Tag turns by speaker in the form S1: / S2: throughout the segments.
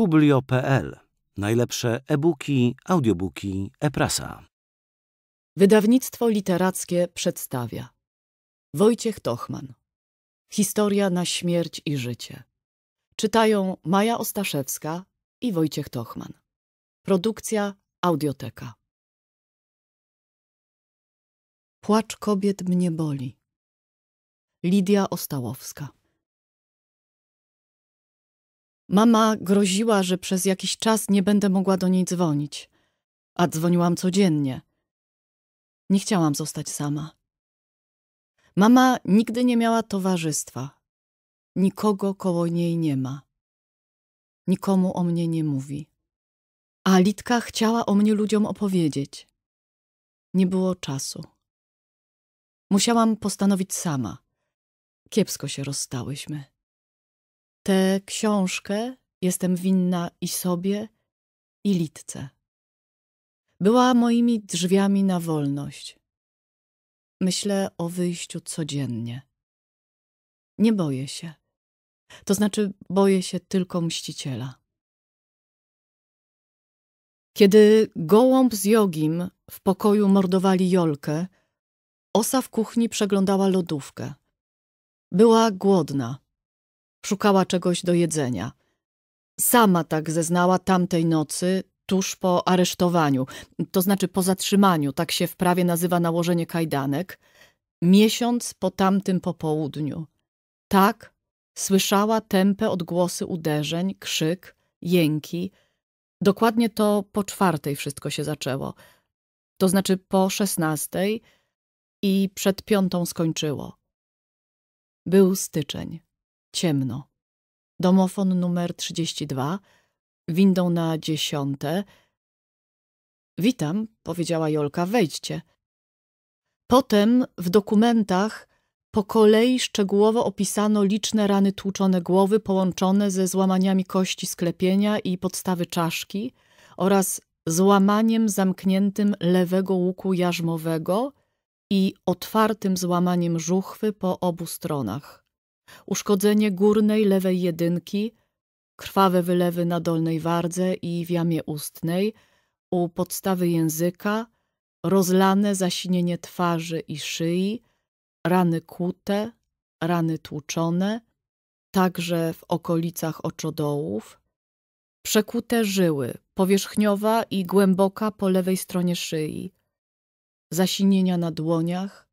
S1: publio.pl. Najlepsze e-booki, audiobooki, e-prasa.
S2: Wydawnictwo literackie przedstawia Wojciech Tochman Historia na śmierć i życie Czytają Maja Ostaszewska
S1: i Wojciech Tochman Produkcja Audioteka Płacz kobiet mnie boli Lidia Ostałowska Mama
S2: groziła, że przez jakiś czas nie będę mogła do niej dzwonić, a dzwoniłam codziennie.
S1: Nie chciałam zostać sama. Mama nigdy nie miała towarzystwa. Nikogo koło niej nie ma.
S2: Nikomu o mnie nie mówi. A Litka chciała o mnie ludziom opowiedzieć.
S1: Nie było czasu. Musiałam postanowić sama. Kiepsko się rozstałyśmy. Tę książkę jestem
S2: winna i sobie, i Litce. Była moimi drzwiami na wolność. Myślę o wyjściu codziennie.
S1: Nie boję się. To znaczy, boję się tylko mściciela. Kiedy gołąb z jogim w pokoju mordowali Jolkę, Osa w kuchni przeglądała lodówkę.
S2: Była głodna. Szukała czegoś do jedzenia. Sama tak zeznała tamtej nocy, tuż po aresztowaniu, to znaczy po zatrzymaniu, tak się w prawie nazywa nałożenie kajdanek, miesiąc po tamtym popołudniu. Tak, słyszała tępe odgłosy uderzeń, krzyk, jęki. Dokładnie to po czwartej wszystko się zaczęło, to znaczy po szesnastej i przed piątą skończyło. Był styczeń. Ciemno. Domofon numer 32, windą na dziesiąte. Witam, powiedziała Jolka, wejdźcie. Potem w dokumentach po kolei szczegółowo opisano liczne rany tłuczone głowy połączone ze złamaniami kości sklepienia i podstawy czaszki oraz złamaniem zamkniętym lewego łuku jarzmowego i otwartym złamaniem żuchwy po obu stronach uszkodzenie górnej lewej jedynki, krwawe wylewy na dolnej wardze i w jamie ustnej, u podstawy języka, rozlane zasinienie twarzy i szyi, rany kłute, rany tłuczone, także w okolicach oczodołów, przekute żyły, powierzchniowa i głęboka po lewej stronie szyi, zasinienia na dłoniach,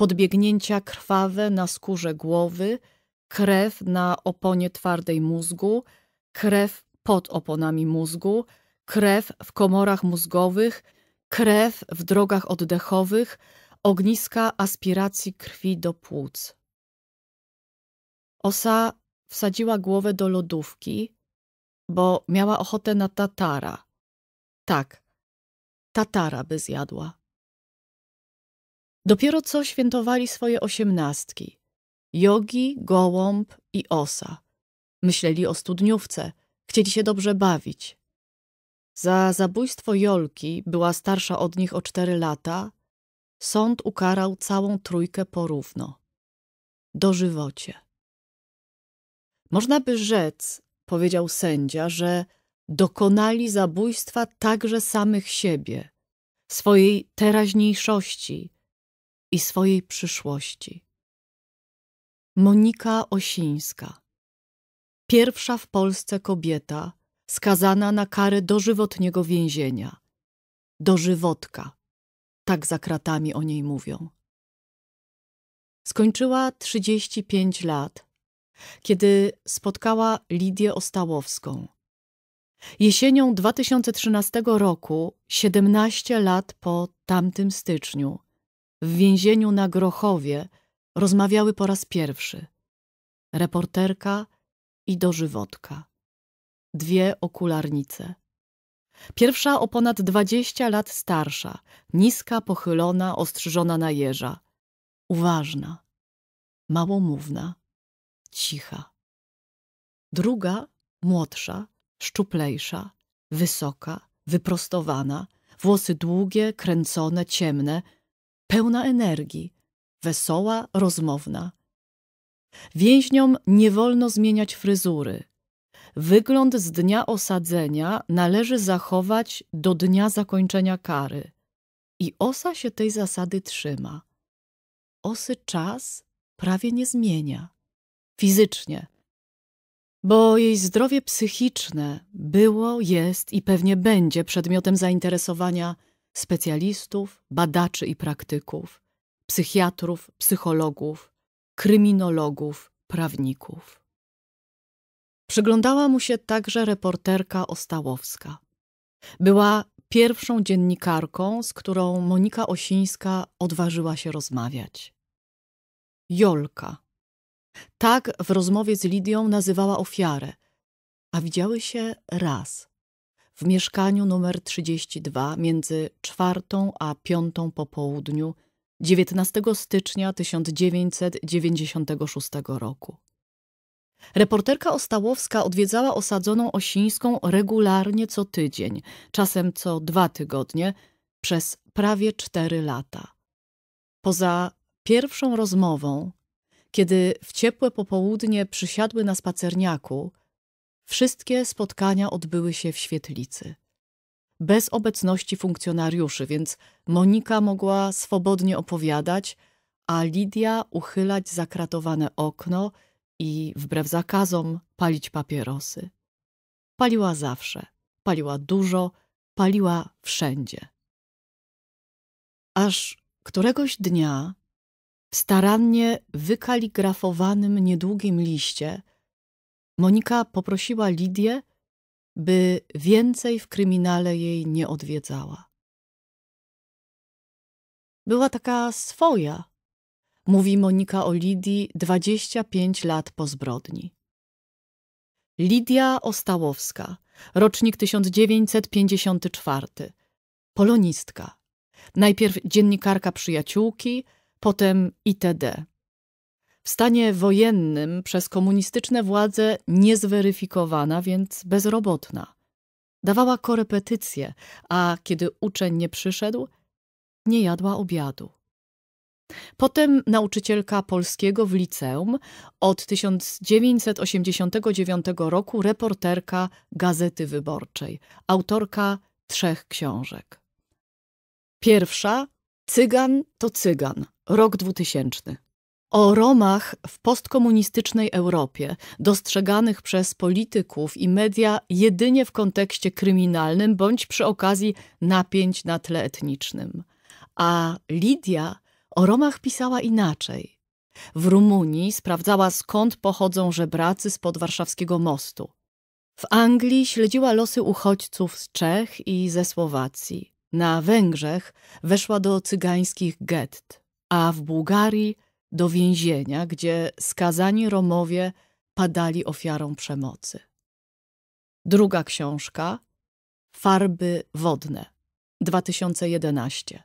S2: podbiegnięcia krwawe na skórze głowy, krew na oponie twardej mózgu, krew pod oponami mózgu, krew w komorach mózgowych, krew w drogach oddechowych, ogniska aspiracji krwi do płuc.
S1: Osa wsadziła głowę do lodówki, bo miała ochotę na tatara. Tak, tatara by
S2: zjadła. Dopiero co świętowali swoje osiemnastki. Jogi, gołąb i osa. Myśleli o studniówce, chcieli się dobrze bawić. Za zabójstwo Jolki, była starsza od nich o cztery lata, sąd ukarał całą trójkę porówno. Dożywocie. Można by rzec, powiedział sędzia, że dokonali zabójstwa także samych siebie, swojej teraźniejszości, i swojej przyszłości. Monika Osińska, pierwsza w Polsce kobieta skazana na karę dożywotniego więzienia. Dożywotka, tak za kratami o niej mówią. Skończyła 35 lat, kiedy spotkała Lidię Ostałowską. Jesienią 2013 roku, 17 lat po tamtym styczniu, w więzieniu na Grochowie rozmawiały po raz pierwszy. Reporterka i dożywotka. Dwie okularnice. Pierwsza o ponad dwadzieścia lat starsza, niska, pochylona, ostrzyżona na jeża. Uważna, małomówna, cicha. Druga, młodsza, szczuplejsza, wysoka, wyprostowana, włosy długie, kręcone, ciemne – pełna energii, wesoła, rozmowna. Więźniom nie wolno zmieniać fryzury. Wygląd z dnia osadzenia należy zachować do dnia zakończenia kary. I osa się tej zasady trzyma. Osy czas prawie nie zmienia. Fizycznie. Bo jej zdrowie psychiczne było, jest i pewnie będzie przedmiotem zainteresowania specjalistów, badaczy i praktyków, psychiatrów, psychologów, kryminologów, prawników. Przyglądała mu się także reporterka Ostałowska. Była pierwszą dziennikarką, z którą Monika Osińska odważyła się rozmawiać. Jolka. Tak w rozmowie z Lidią nazywała ofiarę, a widziały się raz, w mieszkaniu numer 32 między czwartą a piątą po południu 19 stycznia 1996 roku. Reporterka Ostałowska odwiedzała osadzoną Osińską regularnie co tydzień, czasem co dwa tygodnie, przez prawie cztery lata. Poza pierwszą rozmową, kiedy w ciepłe popołudnie przysiadły na spacerniaku, Wszystkie spotkania odbyły się w świetlicy. Bez obecności funkcjonariuszy, więc Monika mogła swobodnie opowiadać, a Lidia uchylać zakratowane okno i, wbrew zakazom, palić papierosy. Paliła zawsze, paliła dużo, paliła wszędzie. Aż któregoś dnia w starannie wykaligrafowanym niedługim liście Monika poprosiła Lidię, by więcej w kryminale jej nie odwiedzała. Była taka swoja, mówi Monika o Lidii 25 lat po zbrodni. Lidia Ostałowska, rocznik 1954, polonistka. Najpierw dziennikarka przyjaciółki, potem itd w stanie wojennym przez komunistyczne władze niezweryfikowana, więc bezrobotna. Dawała korepetycje, a kiedy uczeń nie przyszedł, nie jadła obiadu. Potem nauczycielka polskiego w liceum, od 1989 roku reporterka Gazety Wyborczej, autorka trzech książek. Pierwsza Cygan to cygan, rok 2000 o Romach w postkomunistycznej Europie, dostrzeganych przez polityków i media jedynie w kontekście kryminalnym bądź przy okazji napięć na tle etnicznym. A Lidia o Romach pisała inaczej. W Rumunii sprawdzała skąd pochodzą żebracy spod warszawskiego mostu. W Anglii śledziła losy uchodźców z Czech i ze Słowacji. Na Węgrzech weszła do cygańskich gett, a w Bułgarii – do więzienia, gdzie skazani Romowie padali ofiarą przemocy. Druga książka Farby wodne 2011.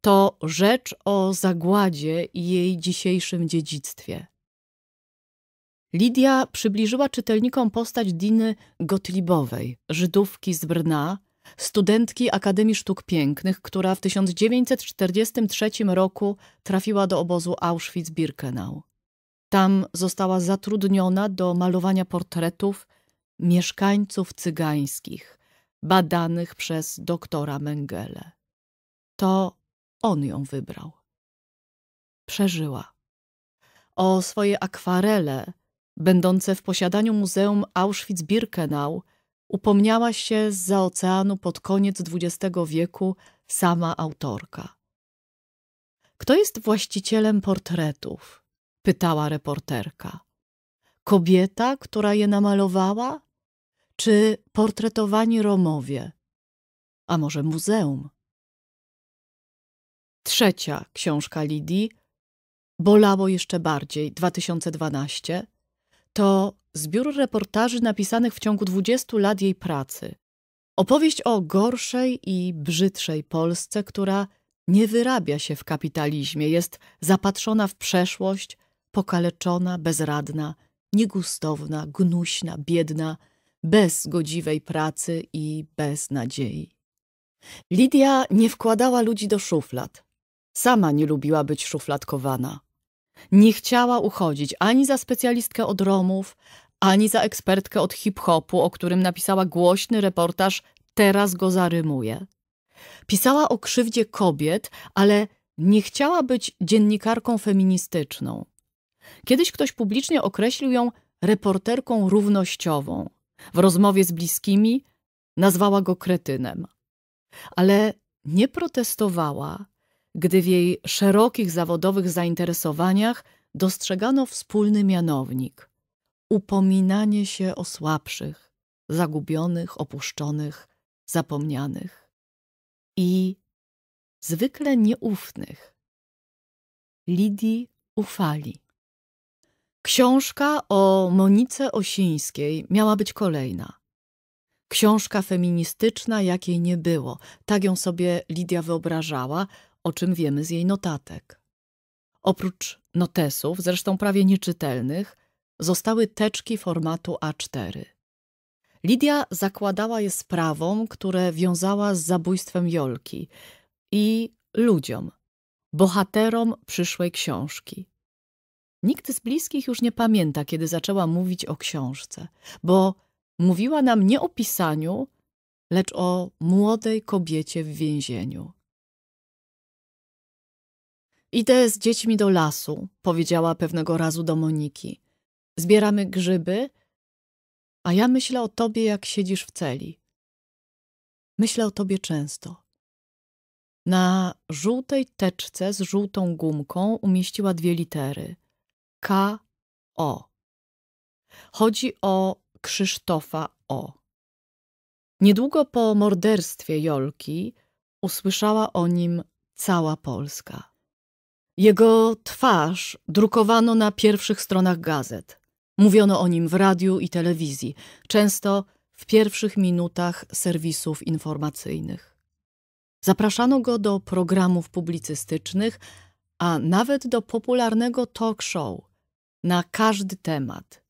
S2: To rzecz o zagładzie i jej dzisiejszym dziedzictwie. Lidia przybliżyła czytelnikom postać Diny Gottliebowej, Żydówki z Brna, studentki Akademii Sztuk Pięknych, która w 1943 roku trafiła do obozu Auschwitz-Birkenau. Tam została zatrudniona do malowania portretów mieszkańców cygańskich, badanych przez doktora Mengele. To on ją wybrał. Przeżyła. O swoje akwarele, będące w posiadaniu Muzeum Auschwitz-Birkenau, upomniała się z za oceanu pod koniec XX wieku sama autorka. Kto jest właścicielem portretów? pytała reporterka. Kobieta, która je namalowała? Czy portretowani Romowie? A może muzeum? Trzecia książka Lidii bolało jeszcze bardziej 2012 to zbiór reportaży napisanych w ciągu 20 lat jej pracy. Opowieść o gorszej i brzydszej Polsce, która nie wyrabia się w kapitalizmie, jest zapatrzona w przeszłość, pokaleczona, bezradna, niegustowna, gnuśna, biedna, bez godziwej pracy i bez nadziei. Lidia nie wkładała ludzi do szuflad. Sama nie lubiła być szufladkowana. Nie chciała uchodzić ani za specjalistkę od Romów, ani za ekspertkę od hip-hopu, o którym napisała głośny reportaż Teraz go zarymuje. Pisała o krzywdzie kobiet, ale nie chciała być dziennikarką feministyczną. Kiedyś ktoś publicznie określił ją reporterką równościową. W rozmowie z bliskimi nazwała go kretynem. Ale nie protestowała, gdy w jej szerokich zawodowych zainteresowaniach dostrzegano wspólny mianownik upominanie się o słabszych,
S1: zagubionych, opuszczonych, zapomnianych i zwykle nieufnych. Lidii ufali.
S2: Książka o Monice Osińskiej miała być kolejna. Książka feministyczna, jakiej nie było. Tak ją sobie Lidia wyobrażała, o czym wiemy z jej notatek. Oprócz notesów, zresztą prawie nieczytelnych, zostały teczki formatu A4. Lidia zakładała je sprawom, które wiązała z zabójstwem Jolki i ludziom, bohaterom przyszłej książki. Nikt z bliskich już nie pamięta, kiedy zaczęła mówić o książce, bo mówiła nam nie o pisaniu, lecz o młodej kobiecie w więzieniu. Idę z dziećmi do lasu, powiedziała pewnego razu do
S1: Moniki zbieramy grzyby, a ja myślę o tobie, jak siedzisz w celi. Myślę o tobie często. Na
S2: żółtej teczce z żółtą gumką umieściła dwie litery K O. Chodzi o Krzysztofa O. Niedługo po morderstwie Jolki usłyszała o nim cała Polska. Jego twarz drukowano na pierwszych stronach gazet. Mówiono o nim w radiu i telewizji, często w pierwszych minutach serwisów informacyjnych. Zapraszano go do programów publicystycznych, a nawet do popularnego talk show na każdy temat.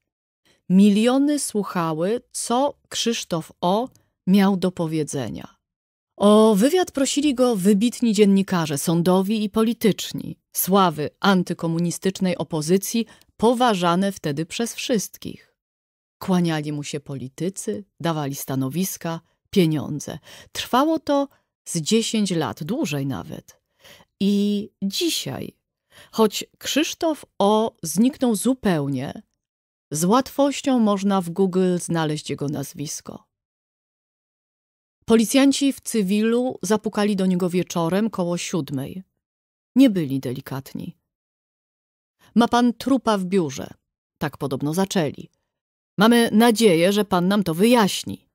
S2: Miliony słuchały, co Krzysztof O. miał do powiedzenia. O wywiad prosili go wybitni dziennikarze, sądowi i polityczni, sławy antykomunistycznej opozycji, poważane wtedy przez wszystkich. Kłaniali mu się politycy, dawali stanowiska, pieniądze. Trwało to z dziesięć lat, dłużej nawet. I dzisiaj, choć Krzysztof O. zniknął zupełnie, z łatwością można w Google znaleźć jego nazwisko.
S1: Policjanci w cywilu zapukali do niego wieczorem koło siódmej. Nie byli delikatni. Ma pan trupa w
S2: biurze. Tak podobno zaczęli. Mamy nadzieję, że pan nam to wyjaśni.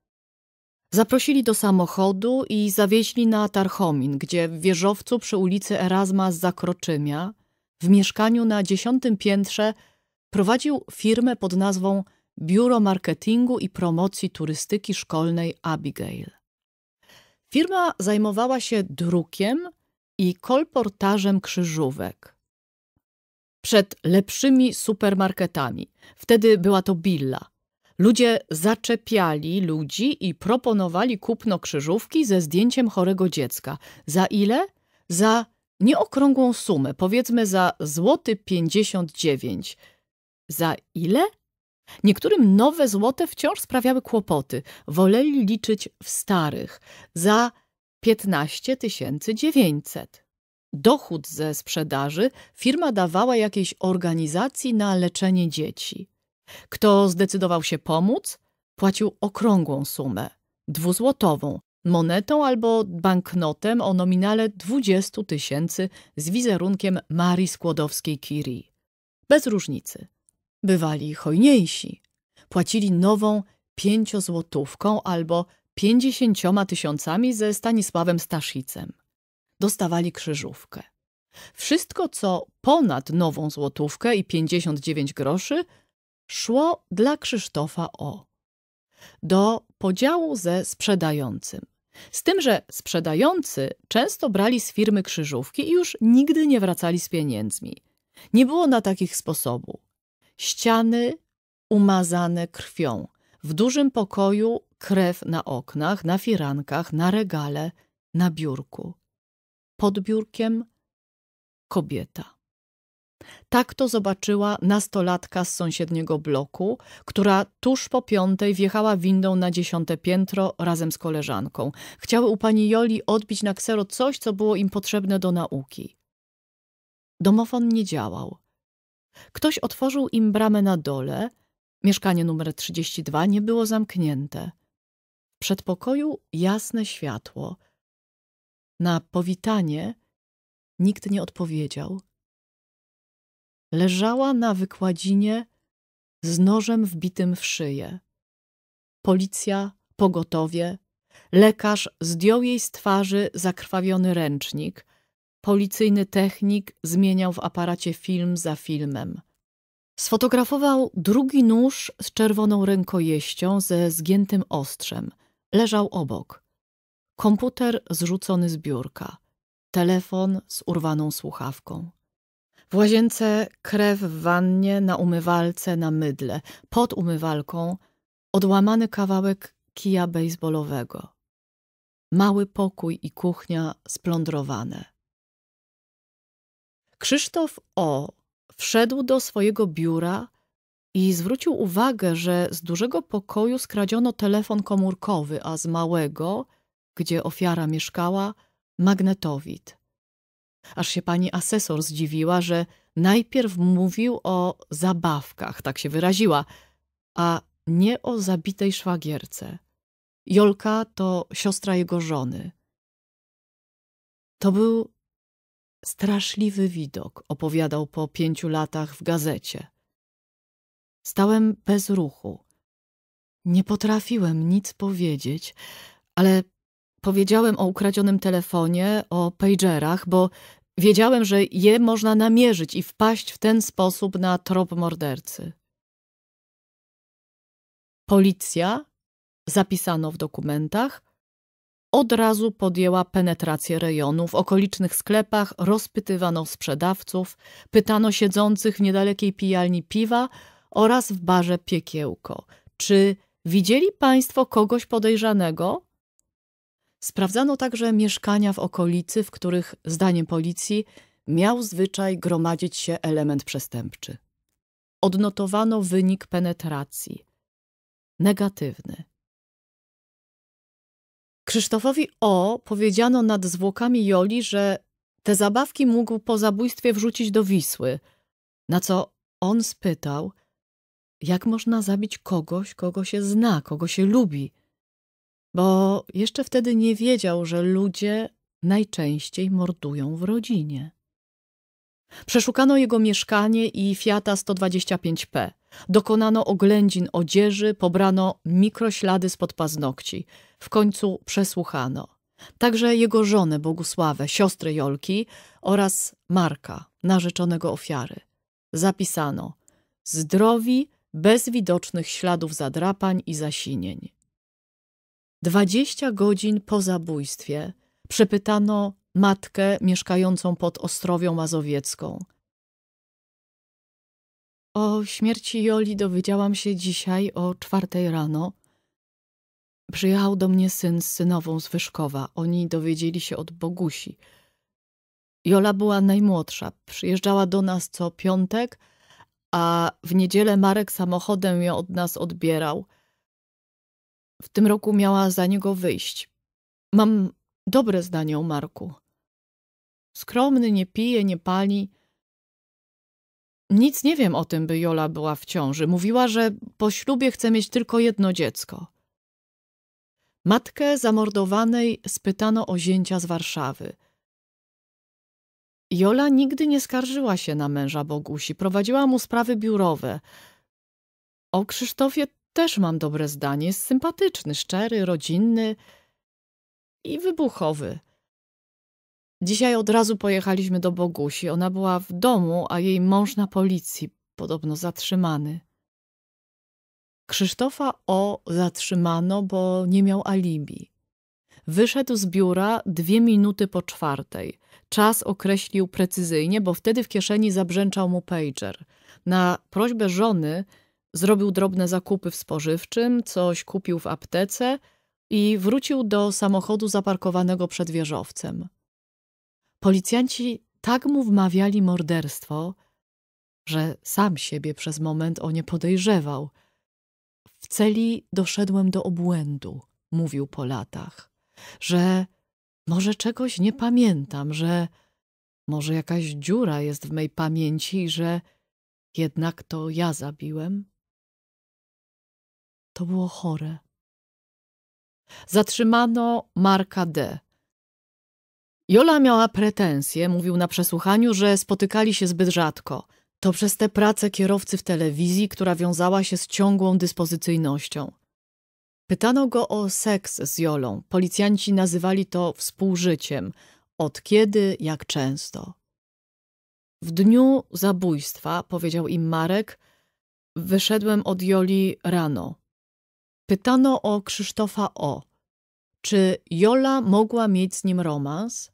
S2: Zaprosili do samochodu i zawieźli na Tarchomin, gdzie w wieżowcu przy ulicy Erasma z Zakroczymia, w mieszkaniu na dziesiątym piętrze, prowadził firmę pod nazwą Biuro Marketingu i Promocji Turystyki Szkolnej Abigail. Firma zajmowała się drukiem i kolportażem krzyżówek. Przed lepszymi supermarketami, wtedy była to Billa, ludzie zaczepiali ludzi i proponowali kupno krzyżówki ze zdjęciem chorego dziecka. Za ile? Za nieokrągłą sumę, powiedzmy za złoty 59. dziewięć. Za ile? Niektórym nowe złote wciąż sprawiały kłopoty. Woleli liczyć w starych za 15 900. Dochód ze sprzedaży firma dawała jakiejś organizacji na leczenie dzieci. Kto zdecydował się pomóc, płacił okrągłą sumę dwuzłotową monetą albo banknotem o nominale 20 tysięcy z wizerunkiem Marii Skłodowskiej-Curie. Bez różnicy bywali hojniejsi. Płacili nową pięciozłotówką albo pięćdziesięcioma tysiącami ze Stanisławem Staszicem. Dostawali krzyżówkę. Wszystko, co ponad nową złotówkę i pięćdziesiąt dziewięć groszy, szło dla Krzysztofa O. Do podziału ze sprzedającym. Z tym, że sprzedający często brali z firmy krzyżówki i już nigdy nie wracali z pieniędzmi. Nie było na takich sposobu ściany umazane krwią. W dużym pokoju krew na oknach, na firankach, na regale, na biurku. Pod biurkiem kobieta. Tak to zobaczyła nastolatka z sąsiedniego bloku, która tuż po piątej wjechała windą na dziesiąte piętro razem z koleżanką. Chciały u pani Joli odbić na ksero coś, co było im potrzebne do nauki. Domofon nie działał. Ktoś otworzył im bramę na dole. Mieszkanie numer 32 nie było zamknięte.
S1: W przedpokoju jasne światło. Na powitanie nikt nie odpowiedział. Leżała na wykładzinie z nożem wbitym w szyję. Policja,
S2: pogotowie, lekarz zdjął jej z twarzy zakrwawiony ręcznik – policyjny technik zmieniał w aparacie film za filmem. Sfotografował drugi nóż z czerwoną rękojeścią ze zgiętym ostrzem. Leżał obok. Komputer zrzucony z biurka. Telefon z urwaną słuchawką. W łazience krew w wannie, na umywalce, na mydle. Pod umywalką odłamany kawałek kija baseballowego. Mały pokój i kuchnia splądrowane. Krzysztof O. wszedł do swojego biura i zwrócił uwagę, że z dużego pokoju skradziono telefon komórkowy, a z małego, gdzie ofiara mieszkała, magnetowid. Aż się pani asesor zdziwiła, że najpierw mówił o zabawkach, tak się wyraziła, a nie o zabitej szwagierce. Jolka to siostra jego żony. To był Straszliwy widok, opowiadał po pięciu latach w gazecie. Stałem bez ruchu. Nie potrafiłem nic powiedzieć, ale powiedziałem o ukradzionym telefonie, o pagerach, bo wiedziałem, że je można namierzyć i wpaść w ten sposób na trop mordercy. Policja, zapisano w dokumentach, od razu podjęła penetrację rejonu. W okolicznych sklepach rozpytywano sprzedawców, pytano siedzących w niedalekiej pijalni piwa oraz w barze piekiełko. Czy widzieli Państwo kogoś podejrzanego? Sprawdzano także mieszkania w okolicy, w których, zdaniem policji, miał zwyczaj gromadzić się element przestępczy. Odnotowano wynik penetracji. Negatywny. Krzysztofowi O. powiedziano nad zwłokami Joli, że te zabawki mógł po zabójstwie wrzucić do Wisły, na co on spytał, jak można zabić kogoś, kogo się zna, kogo się lubi, bo jeszcze wtedy nie wiedział, że ludzie najczęściej mordują w rodzinie. Przeszukano jego mieszkanie i Fiata 125P. Dokonano oględzin odzieży, pobrano mikroślady spod paznokci. W końcu przesłuchano. Także jego żonę Bogusławę, siostrę Jolki oraz Marka, narzeczonego ofiary. Zapisano zdrowi, bez widocznych śladów zadrapań i zasinień. Dwadzieścia godzin po zabójstwie przepytano matkę mieszkającą pod Ostrowią Mazowiecką – o śmierci Joli dowiedziałam się dzisiaj o czwartej rano. Przyjechał do mnie syn z synową z Wyszkowa. Oni dowiedzieli się od Bogusi. Jola była najmłodsza. Przyjeżdżała do nas co piątek, a w niedzielę Marek samochodem ją od nas odbierał. W tym roku miała za niego wyjść. Mam dobre zdanie o Marku. Skromny, nie pije, nie pali – nic nie wiem o tym, by Jola była w ciąży. Mówiła, że po ślubie chce mieć tylko jedno dziecko. Matkę zamordowanej spytano o zięcia z Warszawy. Jola nigdy nie skarżyła się na męża Bogusi, prowadziła mu sprawy biurowe. O Krzysztofie też mam dobre zdanie, jest sympatyczny, szczery, rodzinny i wybuchowy. Dzisiaj od razu pojechaliśmy do Bogusi. Ona była w domu, a jej mąż na policji, podobno zatrzymany. Krzysztofa O. zatrzymano, bo nie miał alibi. Wyszedł z biura dwie minuty po czwartej. Czas określił precyzyjnie, bo wtedy w kieszeni zabrzęczał mu pager. Na prośbę żony zrobił drobne zakupy w spożywczym, coś kupił w aptece i wrócił do samochodu zaparkowanego przed wieżowcem. Policjanci tak mu wmawiali morderstwo, że sam siebie przez moment o nie podejrzewał. W celi doszedłem do obłędu, mówił po latach, że może czegoś nie pamiętam, że
S1: może jakaś dziura jest w mej pamięci, i że jednak to ja zabiłem. To było chore. Zatrzymano Marka D., Jola miała pretensje,
S2: mówił na przesłuchaniu, że spotykali się zbyt rzadko. To przez tę pracę kierowcy w telewizji, która wiązała się z ciągłą dyspozycyjnością. Pytano go o seks z Jolą. Policjanci nazywali to współżyciem. Od kiedy, jak często. W dniu zabójstwa, powiedział im Marek, wyszedłem od Joli rano. Pytano o Krzysztofa O. Czy Jola mogła mieć z nim romans?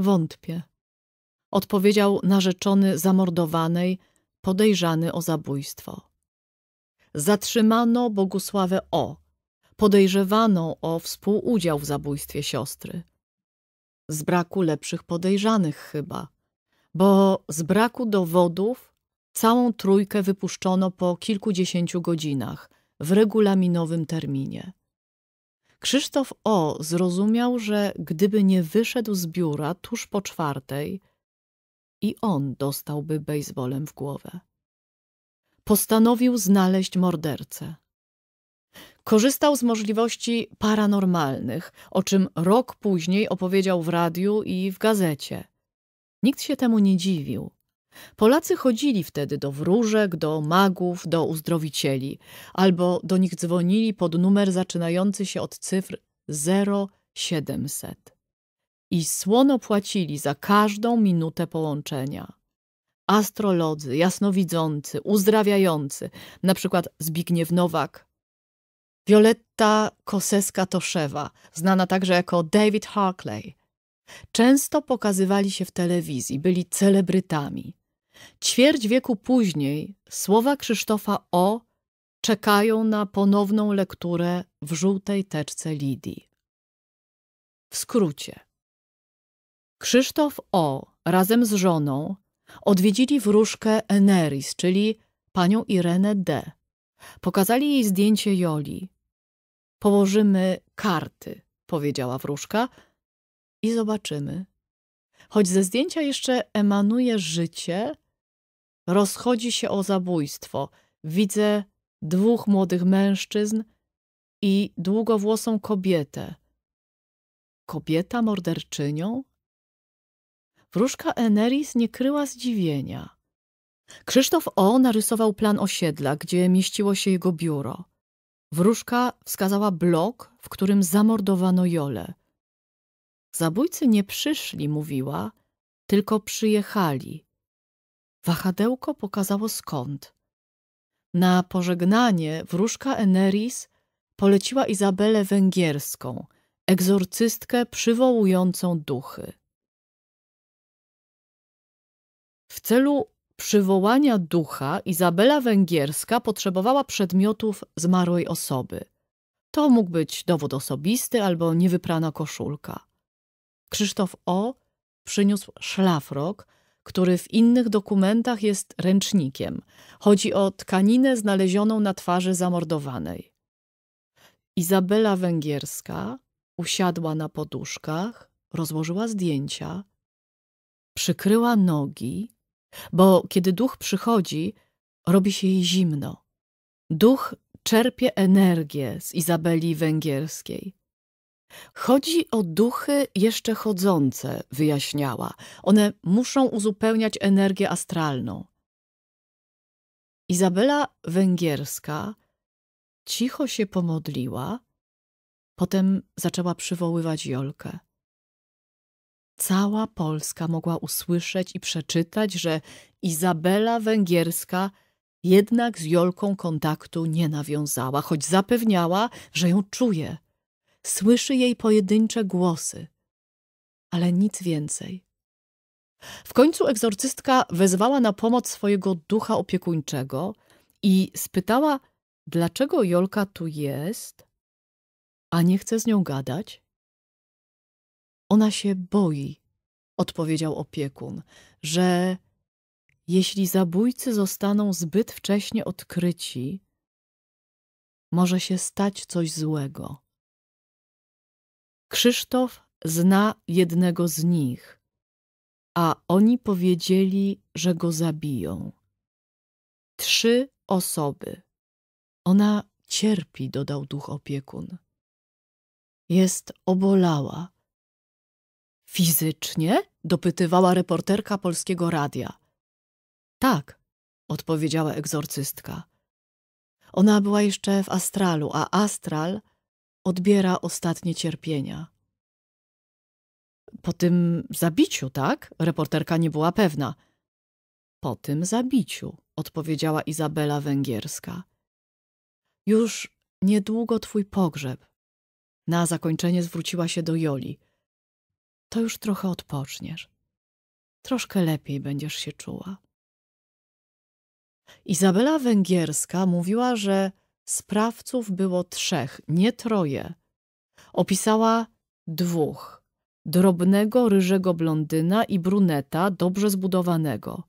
S2: Wątpię. Odpowiedział narzeczony zamordowanej, podejrzany o zabójstwo. Zatrzymano Bogusławę O., podejrzewaną o współudział w zabójstwie siostry. Z braku lepszych podejrzanych chyba, bo z braku dowodów całą trójkę wypuszczono po kilkudziesięciu godzinach w regulaminowym terminie. Krzysztof O. zrozumiał, że gdyby nie wyszedł z biura tuż po czwartej, i on dostałby bejsbolem w głowę. Postanowił znaleźć mordercę. Korzystał z możliwości paranormalnych, o czym rok później opowiedział w radiu i w gazecie. Nikt się temu nie dziwił. Polacy chodzili wtedy do wróżek, do magów, do uzdrowicieli, albo do nich dzwonili pod numer zaczynający się od cyfr 0700. I słono płacili za każdą minutę połączenia. Astrolodzy, jasnowidzący, uzdrawiający, na przykład Zbigniew Nowak, Violetta Koseska-Toszewa, znana także jako David Harkley – Często pokazywali się w telewizji, byli celebrytami. Ćwierć wieku później słowa Krzysztofa O. czekają na ponowną lekturę w żółtej teczce Lidii. W skrócie. Krzysztof O. razem z żoną odwiedzili wróżkę Eneris, czyli panią Irenę D. Pokazali jej zdjęcie Joli. Położymy karty, powiedziała wróżka, i zobaczymy. Choć ze zdjęcia jeszcze emanuje życie, rozchodzi się o zabójstwo. Widzę dwóch młodych mężczyzn i długowłosą kobietę. Kobieta morderczynią? Wróżka Eneris nie kryła zdziwienia. Krzysztof O. narysował plan osiedla, gdzie mieściło się jego biuro. Wróżka wskazała blok, w którym zamordowano Jolę. Zabójcy nie przyszli, mówiła, tylko przyjechali. Wahadełko pokazało skąd. Na pożegnanie wróżka Eneris poleciła Izabelę Węgierską, egzorcystkę przywołującą duchy. W celu przywołania ducha Izabela Węgierska potrzebowała przedmiotów zmarłej osoby. To mógł być dowód osobisty albo niewyprana koszulka. Krzysztof O. przyniósł szlafrok – który w innych dokumentach jest ręcznikiem. Chodzi o tkaninę znalezioną na twarzy zamordowanej. Izabela Węgierska usiadła na poduszkach, rozłożyła zdjęcia, przykryła nogi, bo kiedy duch przychodzi, robi się jej zimno. Duch czerpie energię z Izabeli Węgierskiej. Chodzi o duchy jeszcze chodzące, wyjaśniała. One muszą uzupełniać energię astralną.
S1: Izabela Węgierska cicho się pomodliła, potem zaczęła przywoływać Jolkę.
S2: Cała Polska mogła usłyszeć i przeczytać, że Izabela Węgierska jednak z Jolką kontaktu nie nawiązała, choć zapewniała, że ją czuje – Słyszy jej pojedyncze głosy, ale nic więcej. W końcu egzorcystka wezwała na pomoc swojego ducha opiekuńczego i spytała, dlaczego Jolka tu jest, a nie chce z nią gadać. Ona się boi, odpowiedział opiekun, że jeśli zabójcy zostaną zbyt wcześnie odkryci, może się stać coś
S1: złego. Krzysztof zna jednego z nich, a oni powiedzieli, że go zabiją. Trzy osoby. Ona cierpi, dodał duch opiekun. Jest obolała. Fizycznie? dopytywała reporterka polskiego radia. Tak,
S2: odpowiedziała egzorcystka. Ona była jeszcze w astralu, a astral odbiera ostatnie cierpienia. Po tym zabiciu, tak? Reporterka nie była pewna. Po tym zabiciu, odpowiedziała Izabela Węgierska. Już niedługo twój pogrzeb.
S1: Na zakończenie zwróciła się do Joli. To już trochę odpoczniesz. Troszkę lepiej będziesz się czuła.
S2: Izabela Węgierska mówiła, że Sprawców było trzech, nie troje. Opisała dwóch. Drobnego, ryżego blondyna i bruneta, dobrze zbudowanego.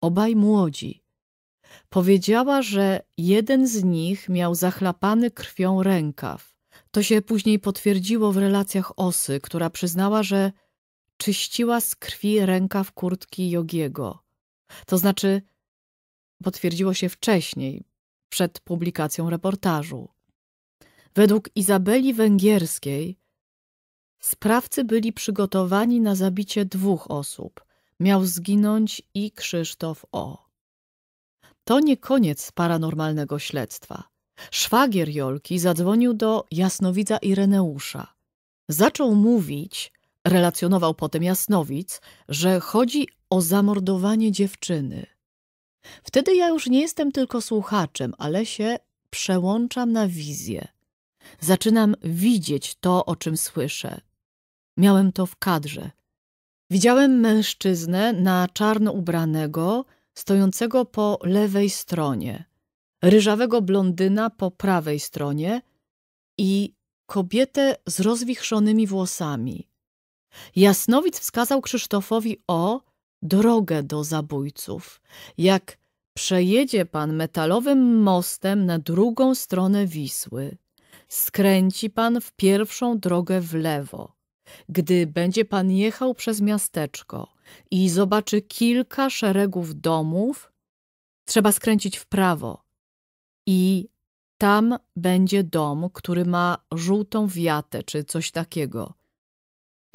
S2: Obaj młodzi. Powiedziała, że jeden z nich miał zachlapany krwią rękaw. To się później potwierdziło w relacjach Osy, która przyznała, że czyściła z krwi rękaw kurtki Jogiego. To znaczy, potwierdziło się wcześniej, przed publikacją reportażu. Według Izabeli Węgierskiej sprawcy byli przygotowani na zabicie dwóch osób. Miał zginąć i Krzysztof O. To nie koniec paranormalnego śledztwa. Szwagier Jolki zadzwonił do jasnowidza Ireneusza. Zaczął mówić, relacjonował potem jasnowic, że chodzi o zamordowanie dziewczyny – Wtedy ja już nie jestem tylko słuchaczem, ale się przełączam na wizję. Zaczynam widzieć to, o czym słyszę. Miałem to w kadrze. Widziałem mężczyznę na czarno ubranego, stojącego po lewej stronie, ryżawego blondyna po prawej stronie i kobietę z rozwichrzonymi włosami. Jasnowic wskazał Krzysztofowi O, drogę do zabójców. Jak przejedzie pan metalowym mostem na drugą stronę Wisły, skręci pan w pierwszą drogę w lewo. Gdy będzie pan jechał przez miasteczko i zobaczy kilka szeregów domów, trzeba skręcić w prawo i tam będzie dom, który ma żółtą wiatę czy coś takiego.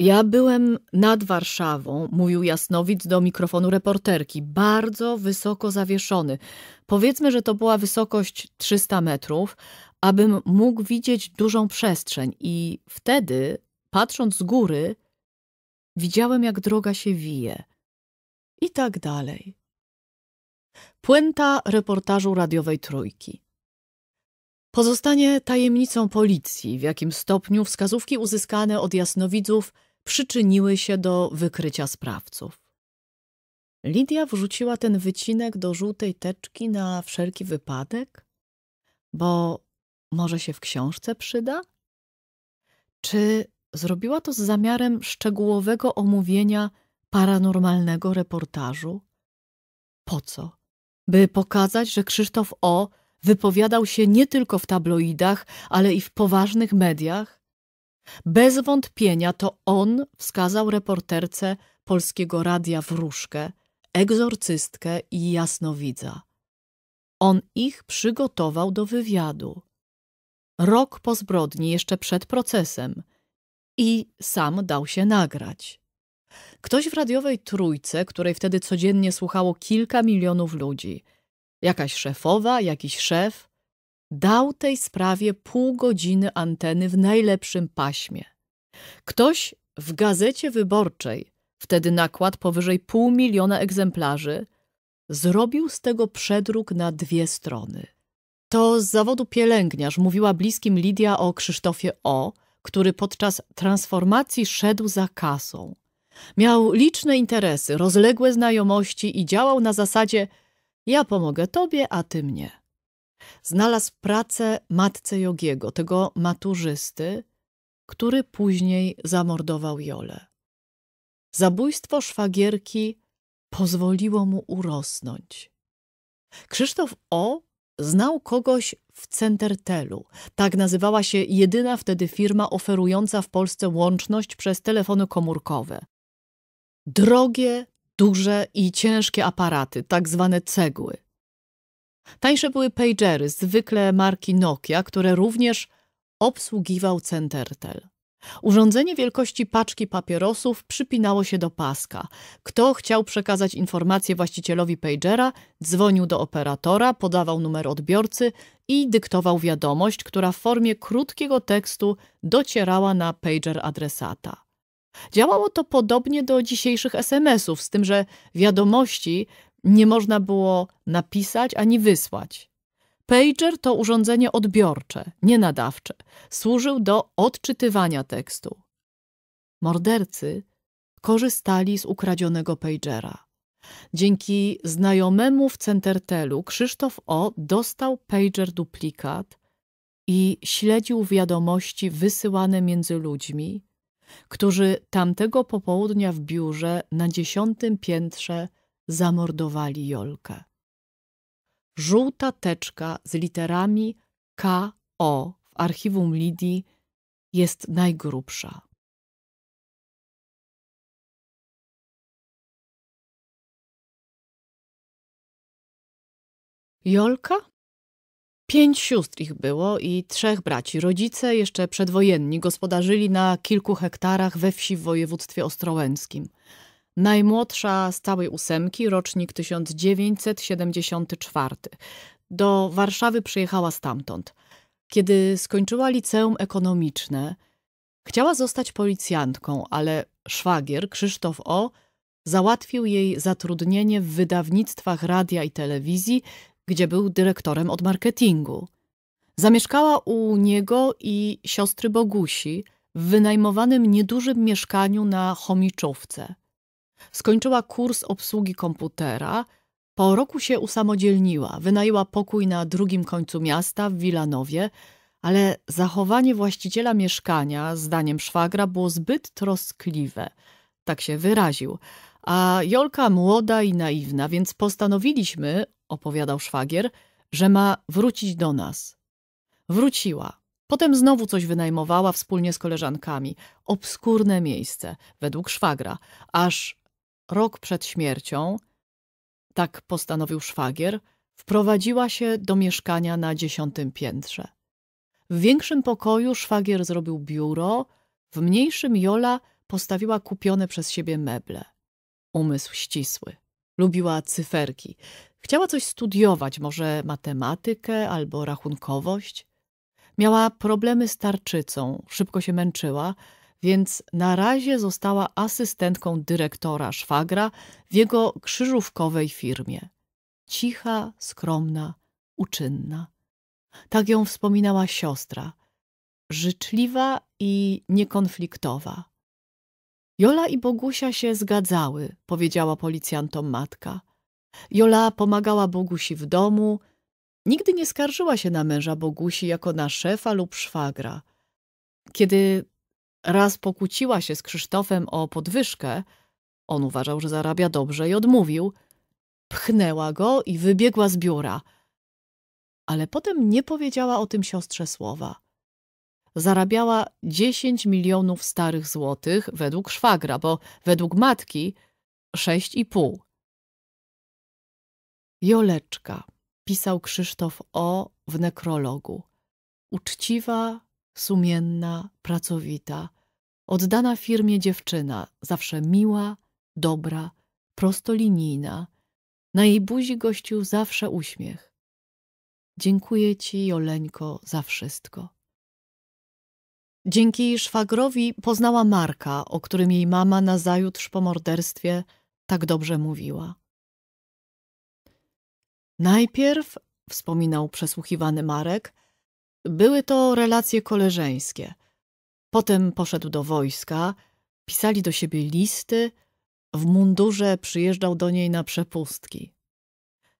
S2: Ja byłem nad Warszawą, mówił Jasnowic do mikrofonu reporterki, bardzo wysoko zawieszony. Powiedzmy, że to była wysokość 300 metrów, abym mógł widzieć dużą przestrzeń i wtedy, patrząc z góry, widziałem jak droga się wije. I tak dalej. Puenta reportażu radiowej Trójki. Pozostanie tajemnicą policji, w jakim stopniu wskazówki uzyskane od jasnowidzów – przyczyniły się do wykrycia sprawców. Lidia wrzuciła ten wycinek do żółtej teczki na wszelki wypadek, bo może się w książce przyda? Czy zrobiła to z zamiarem szczegółowego omówienia paranormalnego reportażu? Po co? By pokazać, że Krzysztof O. wypowiadał się nie tylko w tabloidach, ale i w poważnych mediach? Bez wątpienia to on wskazał reporterce polskiego radia wróżkę, egzorcystkę i jasnowidza. On ich przygotował do wywiadu. Rok po zbrodni, jeszcze przed procesem, i sam dał się nagrać. Ktoś w radiowej trójce, której wtedy codziennie słuchało kilka milionów ludzi, jakaś szefowa, jakiś szef, dał tej sprawie pół godziny anteny w najlepszym paśmie. Ktoś w gazecie wyborczej, wtedy nakład powyżej pół miliona egzemplarzy, zrobił z tego przedruk na dwie strony. To z zawodu pielęgniarz mówiła bliskim Lidia o Krzysztofie O., który podczas transformacji szedł za kasą. Miał liczne interesy, rozległe znajomości i działał na zasadzie ja pomogę tobie, a ty mnie znalazł pracę matce Jogiego, tego maturzysty, który później zamordował Jolę. Zabójstwo szwagierki pozwoliło mu urosnąć. Krzysztof O. znał kogoś w Centertelu. Tak nazywała się jedyna wtedy firma oferująca w Polsce łączność przez telefony komórkowe. Drogie, duże i ciężkie aparaty, tak zwane cegły. Tańsze były pagery, zwykle marki Nokia, które również obsługiwał Centertel. Urządzenie wielkości paczki papierosów przypinało się do paska. Kto chciał przekazać informację właścicielowi pagera, dzwonił do operatora, podawał numer odbiorcy i dyktował wiadomość, która w formie krótkiego tekstu docierała na pager adresata. Działało to podobnie do dzisiejszych SMS-ów, z tym że wiadomości nie można było napisać ani wysłać. Pager to urządzenie odbiorcze, nie nadawcze. Służył do odczytywania tekstu. Mordercy korzystali z ukradzionego pagera. Dzięki znajomemu w Centertelu Krzysztof O. dostał pager duplikat i śledził wiadomości wysyłane między ludźmi, którzy tamtego popołudnia w biurze na dziesiątym piętrze zamordowali Jolkę.
S1: Żółta teczka z literami K.O. w archiwum Lidii jest najgrubsza. Jolka? Pięć sióstr ich było i trzech braci. Rodzice,
S2: jeszcze przedwojenni, gospodarzyli na kilku hektarach we wsi w województwie ostrołęckim – najmłodsza z całej ósemki, rocznik 1974. Do Warszawy przyjechała stamtąd. Kiedy skończyła liceum ekonomiczne, chciała zostać policjantką, ale szwagier Krzysztof O. załatwił jej zatrudnienie w wydawnictwach radia i telewizji, gdzie był dyrektorem od marketingu. Zamieszkała u niego i siostry Bogusi w wynajmowanym niedużym mieszkaniu na Chomiczówce – Skończyła kurs obsługi komputera. Po roku się usamodzielniła, wynajęła pokój na drugim końcu miasta, w Wilanowie, ale zachowanie właściciela mieszkania, zdaniem szwagra, było zbyt troskliwe. Tak się wyraził. A Jolka młoda i naiwna, więc postanowiliśmy, opowiadał szwagier, że ma wrócić do nas. Wróciła. Potem znowu coś wynajmowała wspólnie z koleżankami. Obskurne miejsce, według szwagra. Aż rok przed śmiercią, tak postanowił szwagier, wprowadziła się do mieszkania na dziesiątym piętrze. W większym pokoju szwagier zrobił biuro, w mniejszym Jola postawiła kupione przez siebie meble. Umysł ścisły. Lubiła cyferki. Chciała coś studiować, może matematykę albo rachunkowość. Miała problemy z tarczycą, szybko się męczyła, więc na razie została asystentką dyrektora szwagra w jego krzyżówkowej firmie. Cicha, skromna, uczynna. Tak ją wspominała siostra. Życzliwa i niekonfliktowa. Jola i Bogusia się zgadzały, powiedziała policjantom matka. Jola pomagała Bogusi w domu. Nigdy nie skarżyła się na męża Bogusi jako na szefa lub szwagra. Kiedy Raz pokłóciła się z Krzysztofem o podwyżkę. On uważał, że zarabia dobrze i odmówił. Pchnęła go i wybiegła z biura. Ale potem nie powiedziała o tym siostrze słowa. Zarabiała 10 milionów starych złotych według szwagra, bo według matki
S1: sześć i pół. Joleczka, pisał Krzysztof O. w nekrologu. Uczciwa,
S2: sumienna, pracowita. Oddana firmie dziewczyna, zawsze miła, dobra, prostolinijna. Na jej buzi gościł zawsze uśmiech. Dziękuję ci, Joleńko, za wszystko. Dzięki szwagrowi poznała Marka, o którym jej mama nazajutrz po morderstwie tak dobrze mówiła. Najpierw, wspominał przesłuchiwany Marek, były to relacje koleżeńskie – Potem poszedł do wojska, pisali do siebie listy, w mundurze przyjeżdżał do niej na przepustki.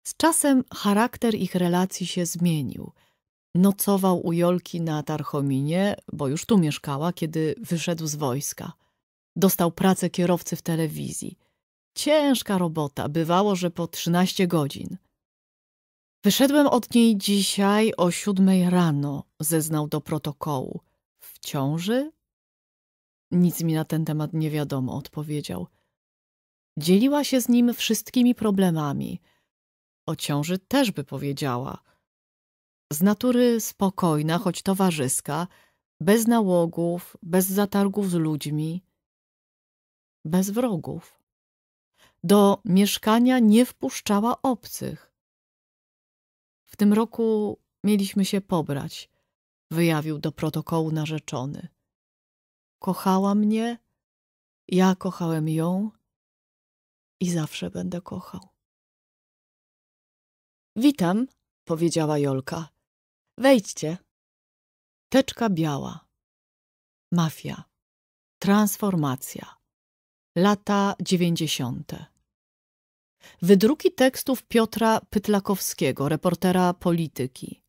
S2: Z czasem charakter ich relacji się zmienił. Nocował u Jolki na Tarchominie, bo już tu mieszkała, kiedy wyszedł z wojska. Dostał pracę kierowcy w telewizji. Ciężka robota, bywało, że po 13 godzin. Wyszedłem od niej dzisiaj o siódmej rano, zeznał do protokołu ciąży? Nic mi na ten temat nie wiadomo, odpowiedział. Dzieliła się z nim wszystkimi problemami. O ciąży też by powiedziała. Z natury spokojna, choć towarzyska, bez nałogów, bez zatargów z ludźmi, bez wrogów. Do mieszkania nie wpuszczała obcych. W tym roku mieliśmy się pobrać wyjawił do protokołu
S1: narzeczony. Kochała mnie, ja kochałem ją i zawsze będę kochał. Witam, powiedziała Jolka. Wejdźcie. Teczka biała. Mafia. Transformacja. Lata
S2: dziewięćdziesiąte. Wydruki tekstów Piotra Pytlakowskiego, reportera polityki.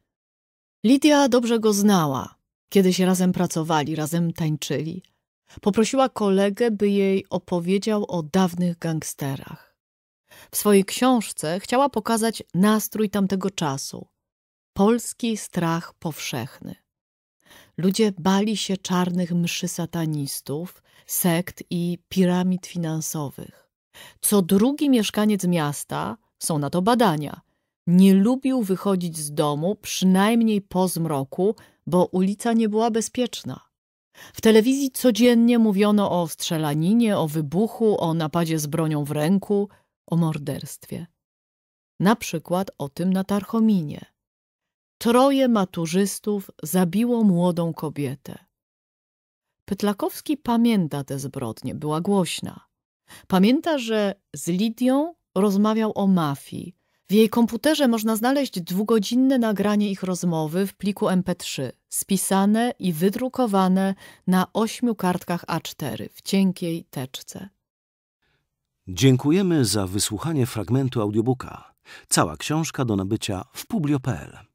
S2: Lidia dobrze go znała. Kiedyś razem pracowali, razem tańczyli. Poprosiła kolegę, by jej opowiedział o dawnych gangsterach. W swojej książce chciała pokazać nastrój tamtego czasu. Polski strach powszechny. Ludzie bali się czarnych mszy satanistów, sekt i piramid finansowych. Co drugi mieszkaniec miasta, są na to badania, nie lubił wychodzić z domu, przynajmniej po zmroku, bo ulica nie była bezpieczna. W telewizji codziennie mówiono o strzelaninie, o wybuchu, o napadzie z bronią w ręku, o morderstwie. Na przykład o tym na Tarchominie. Troje maturzystów zabiło młodą kobietę. Pytlakowski pamięta te zbrodnie. była głośna. Pamięta, że z Lidią rozmawiał o mafii, w jej komputerze można znaleźć dwugodzinne nagranie ich rozmowy w pliku MP3, spisane i wydrukowane na ośmiu kartkach A4 w cienkiej teczce.
S1: Dziękujemy za wysłuchanie fragmentu audiobooka. Cała książka do nabycia w publio.pl.